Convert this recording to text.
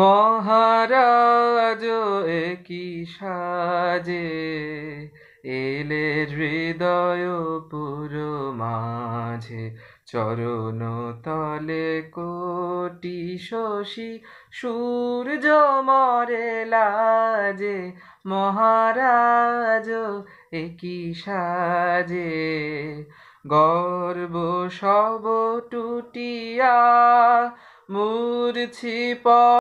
মহারাজ কি সাজে এলে হৃদয় পুর মাঝে চরণ তলে কোটি শশী সূর্য মরে লাজে মহারাজ একই সাজে গর্ব সব টুটিয়া মূর্ছি প